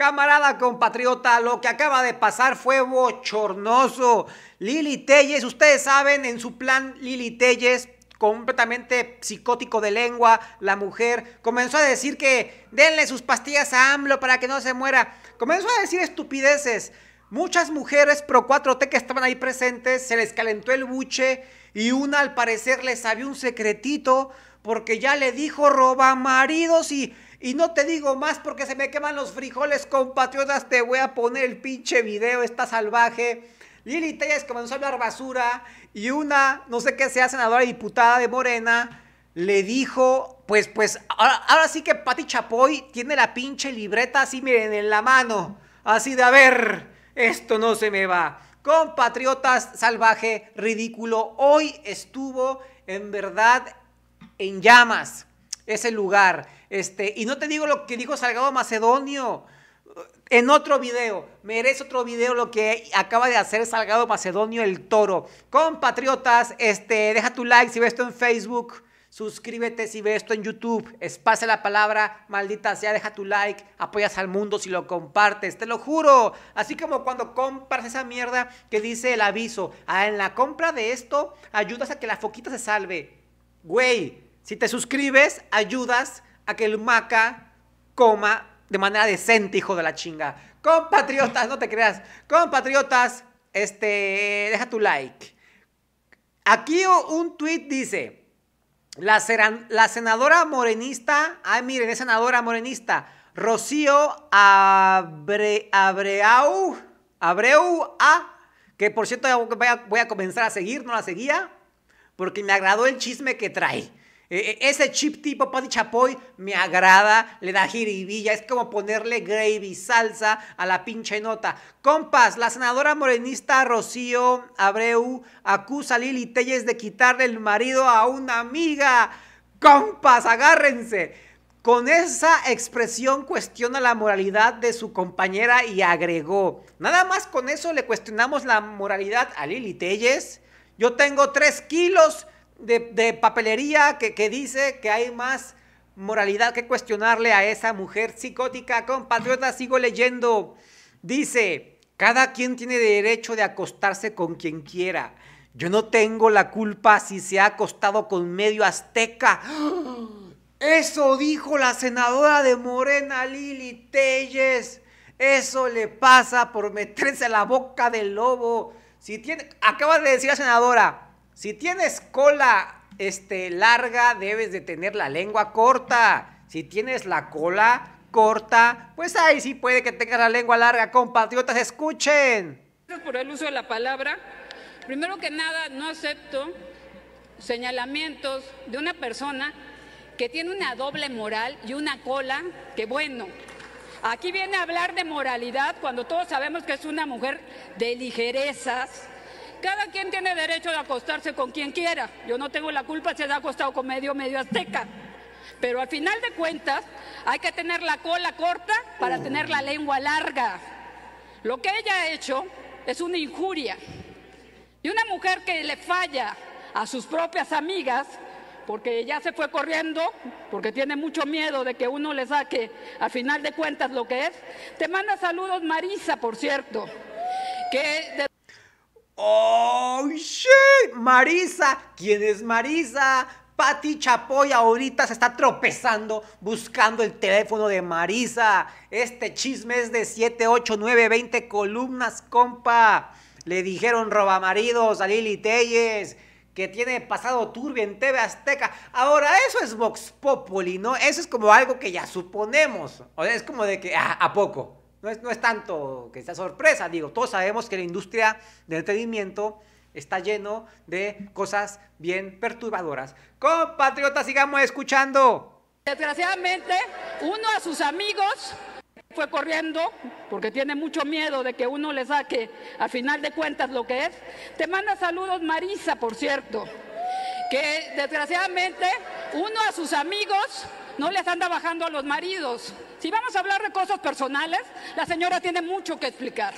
Camarada compatriota, lo que acaba de pasar fue bochornoso. Lili Telles, ustedes saben, en su plan Lili Telles, completamente psicótico de lengua, la mujer comenzó a decir que denle sus pastillas a AMLO para que no se muera. Comenzó a decir estupideces. Muchas mujeres pro 4T que estaban ahí presentes, se les calentó el buche y una al parecer les había un secretito porque ya le dijo roba maridos y y no te digo más porque se me queman los frijoles, compatriotas. Te voy a poner el pinche video, está salvaje. Lili Telles comenzó a hablar basura y una, no sé qué sea, senadora diputada de Morena, le dijo, pues, pues, ahora, ahora sí que Pati Chapoy tiene la pinche libreta así, miren, en la mano. Así de, a ver, esto no se me va. Compatriotas, salvaje, ridículo. Hoy estuvo en verdad en llamas ese lugar. Este, y no te digo lo que dijo Salgado Macedonio en otro video, merece otro video lo que acaba de hacer Salgado Macedonio el Toro. Compatriotas, este, deja tu like si ves esto en Facebook, suscríbete si ves esto en YouTube, espase la palabra, maldita sea, deja tu like, apoyas al mundo si lo compartes, te lo juro. Así como cuando compras esa mierda que dice el aviso, ah, en la compra de esto ayudas a que la foquita se salve. Güey, si te suscribes, ayudas a que el maca coma de manera decente, hijo de la chinga. Compatriotas, no te creas. Compatriotas, este, deja tu like. Aquí un tweet dice, la, la senadora morenista, ay miren, es senadora morenista, Rocío Abre, Abreau, Abreu A, ah, que por cierto voy a, voy a comenzar a seguir, no la seguía, porque me agradó el chisme que trae. E, e, ese chip tipo Pati Chapoy me agrada, le da jiribilla, es como ponerle gravy, salsa a la pinche nota. Compas, la senadora morenista Rocío Abreu acusa a Lili Telles de quitarle el marido a una amiga. Compas, agárrense. Con esa expresión cuestiona la moralidad de su compañera y agregó, nada más con eso le cuestionamos la moralidad a Lili Telles. Yo tengo tres kilos de, papelería que, dice que hay más moralidad que cuestionarle a esa mujer psicótica. Compatriota, sigo leyendo. Dice, cada quien tiene derecho de acostarse con quien quiera. Yo no tengo la culpa si se ha acostado con medio azteca. ¡Ah! Eso dijo la senadora de Morena, Lili Telles. Eso le pasa por meterse a la boca del lobo. Si tiene, acaba de decir la senadora, si tienes cola este, larga, debes de tener la lengua corta. Si tienes la cola corta, pues ahí sí puede que tengas la lengua larga. Compatriotas, escuchen. Gracias Por el uso de la palabra, primero que nada, no acepto señalamientos de una persona que tiene una doble moral y una cola que bueno. Aquí viene a hablar de moralidad cuando todos sabemos que es una mujer de ligerezas, cada quien tiene derecho de acostarse con quien quiera. Yo no tengo la culpa si se ha acostado con medio medio azteca. Pero al final de cuentas, hay que tener la cola corta para oh. tener la lengua larga. Lo que ella ha hecho es una injuria. Y una mujer que le falla a sus propias amigas, porque ya se fue corriendo, porque tiene mucho miedo de que uno le saque al final de cuentas lo que es, te manda saludos Marisa, por cierto, que ¡Oh, shit! Marisa, ¿quién es Marisa? Pati Chapoy ahorita se está tropezando buscando el teléfono de Marisa. Este chisme es de 7, 8, 9, 20 columnas, compa. Le dijeron robamaridos a Lili Telles que tiene pasado turbio en TV Azteca. Ahora, eso es Vox Populi, ¿no? Eso es como algo que ya suponemos. O sea, es como de que, ah, ¿a poco? No es, tanto que sea sorpresa, digo, todos sabemos que la industria del entretenimiento está lleno de cosas bien perturbadoras. Compatriotas, sigamos escuchando. Desgraciadamente, uno de sus amigos fue corriendo porque tiene mucho miedo de que uno le saque al final de cuentas lo que es. Te manda saludos Marisa, por cierto, que desgraciadamente uno de sus amigos no les anda bajando a los maridos. Si vamos a hablar de cosas personales, la señora tiene mucho que explicar.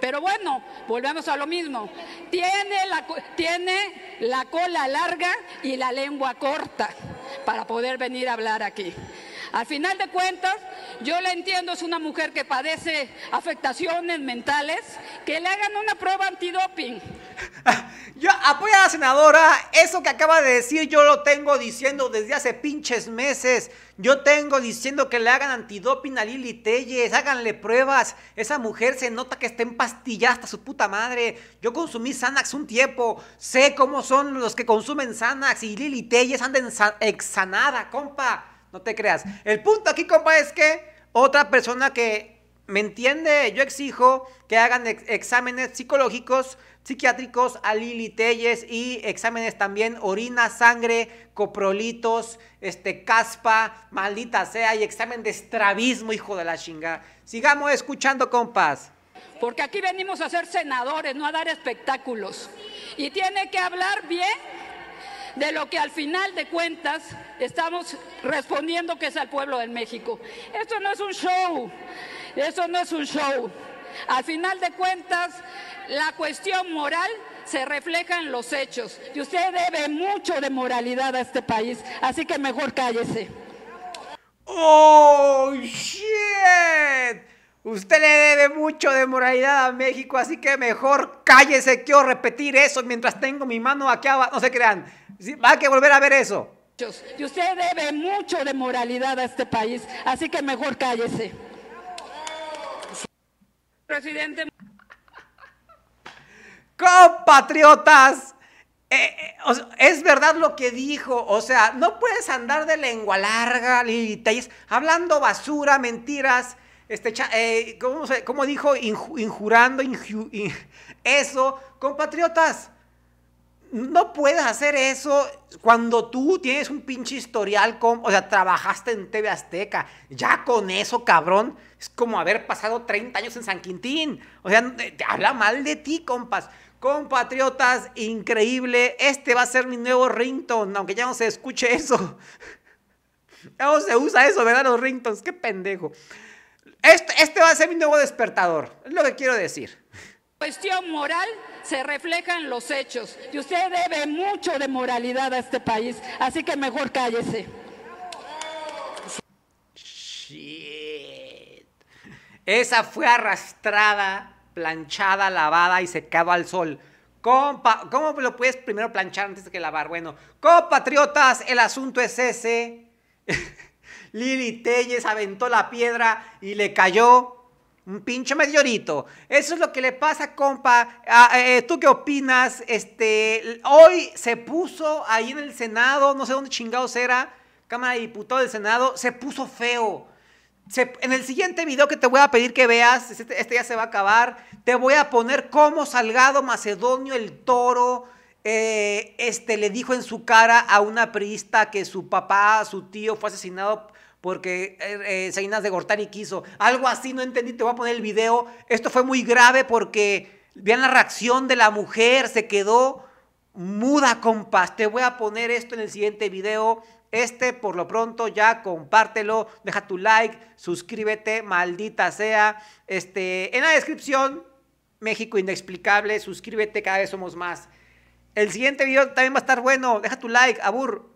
Pero bueno, volvemos a lo mismo. Tiene la, tiene la cola larga y la lengua corta para poder venir a hablar aquí. Al final de cuentas, yo la entiendo, es una mujer que padece afectaciones mentales, que le hagan una prueba antidoping Yo apoyo a la senadora. Eso que acaba de decir, yo lo tengo diciendo desde hace pinches meses. Yo tengo diciendo que le hagan antidoping a Lili Telles, háganle pruebas. Esa mujer se nota que está empastillada hasta su puta madre. Yo consumí sanax un tiempo. Sé cómo son los que consumen sanax y Lili Telles anda exanada, compa. No te creas. El punto aquí, compa, es que otra persona que ¿Me entiende? Yo exijo que hagan exámenes psicológicos, psiquiátricos a y exámenes también orina, sangre, coprolitos, este, caspa, maldita sea, y examen de estrabismo, hijo de la chinga. Sigamos escuchando, compas. Porque aquí venimos a ser senadores, no a dar espectáculos. Y tiene que hablar bien de lo que al final de cuentas estamos respondiendo que es al pueblo de México. Esto no es un show, esto no es un show. Al final de cuentas, la cuestión moral se refleja en los hechos y usted debe mucho de moralidad a este país, así que mejor cállese. ¡Oh, shit! Usted le debe mucho de moralidad a México, así que mejor cállese. Quiero repetir eso mientras tengo mi mano aquí abajo. No se crean va a que volver a ver eso. Y usted debe mucho de moralidad a este país, así que mejor cállese. Presidente. Compatriotas, eh, eh, es verdad lo que dijo, o sea, no puedes andar de lengua larga, hablando basura, mentiras, este, eh, ¿cómo, dijo? Injurando, eso, compatriotas, no puedes hacer eso cuando tú tienes un pinche historial, con, o sea, trabajaste en TV Azteca. Ya con eso, cabrón, es como haber pasado 30 años en San Quintín. O sea, eh, habla mal de ti, compas. Compatriotas, increíble. Este va a ser mi nuevo rington, aunque ya no se escuche eso. Ya no se usa eso, ¿verdad? Los ringtones, qué pendejo. Este, este va a ser mi nuevo despertador, es lo que quiero decir. Cuestión moral se reflejan los hechos y usted debe mucho de moralidad a este país, así que mejor cállese. Shit. Esa fue arrastrada, planchada, lavada y secada al sol. ¿Cómo lo puedes primero planchar antes de que lavar? Bueno, compatriotas, el asunto es ese. Lili Telles aventó la piedra y le cayó un pinche mediorito. Eso es lo que le pasa, compa. Ah, eh, eh, ¿Tú qué opinas? Este, hoy se puso ahí en el Senado, no sé dónde chingados era, Cámara de Diputados del Senado, se puso feo. en el siguiente video que te voy a pedir que veas, este, este, ya se va a acabar, te voy a poner cómo Salgado Macedonio el Toro eh, este, le dijo en su cara a una priista que su papá, su tío fue asesinado porque eh, eh Sainas de Gortari quiso. Algo así, no entendí, te voy a poner el video. Esto fue muy grave porque vean la reacción de la mujer, se quedó muda, compás. Te voy a poner esto en el siguiente video. Este, por lo pronto, ya compártelo, deja tu like, suscríbete, maldita sea. Este, en la descripción, México Inexplicable, suscríbete, cada vez somos más. El siguiente video también va a estar bueno, deja tu like, abur.